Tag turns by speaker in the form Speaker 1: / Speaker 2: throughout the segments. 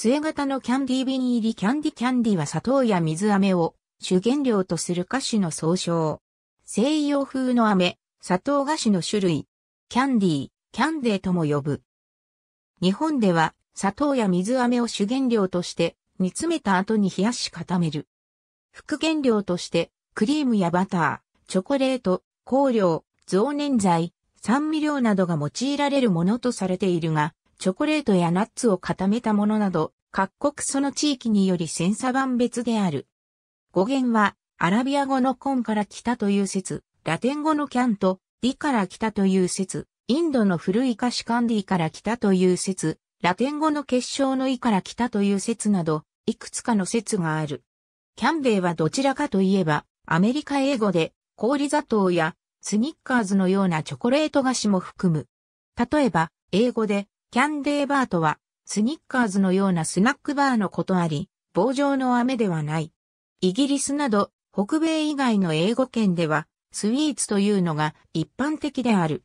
Speaker 1: 杖型のキャンディー瓶入りキャンディキャンディは砂糖や水飴を主原料とする菓子の総称。西洋風の飴、砂糖菓子の種類。キャンディー、キャンデーとも呼ぶ。日本では砂糖や水飴を主原料として煮詰めた後に冷やし固める。副原料としてクリームやバター、チョコレート、香料、増粘剤、酸味料などが用いられるものとされているが、チョコレートやナッツを固めたものなど、各国その地域により千差万別である。語源は、アラビア語のコンから来たという説、ラテン語のキャンとディから来たという説、インドの古い菓子カンディから来たという説、ラテン語の結晶のイから来たという説など、いくつかの説がある。キャンベイはどちらかといえば、アメリカ英語で、氷砂糖やスニッカーズのようなチョコレート菓子も含む。例えば、英語で、キャンデーバーとは、スニッカーズのようなスナックバーのことあり、棒状の飴ではない。イギリスなど、北米以外の英語圏では、スイーツというのが一般的である。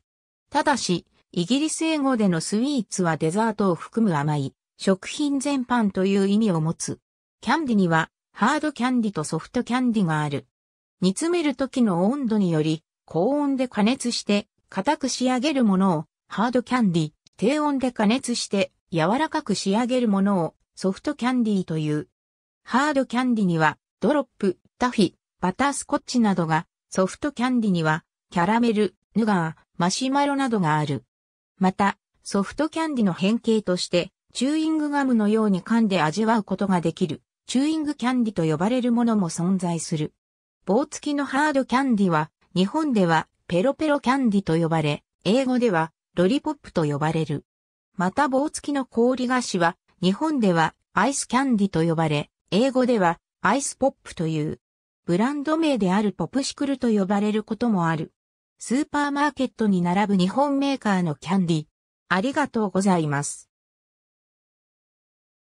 Speaker 1: ただし、イギリス英語でのスイーツはデザートを含む甘い、食品全般という意味を持つ。キャンディには、ハードキャンディとソフトキャンディがある。煮詰める時の温度により、高温で加熱して、固く仕上げるものを、ハードキャンディ、低温で加熱して柔らかく仕上げるものをソフトキャンディーという。ハードキャンディにはドロップ、タフィ、バタースコッチなどが、ソフトキャンディにはキャラメル、ヌガー、マシュマロなどがある。また、ソフトキャンディの変形として、チューイングガムのように噛んで味わうことができる、チューイングキャンディと呼ばれるものも存在する。棒付きのハードキャンディは、日本ではペロペロキャンディと呼ばれ、英語ではロリポップと呼ばれる。また棒付きの氷菓子は、日本ではアイスキャンディと呼ばれ、英語ではアイスポップという、ブランド名であるポプシクルと呼ばれることもある。スーパーマーケットに並ぶ日本メーカーのキャンディ。ありがとうございます。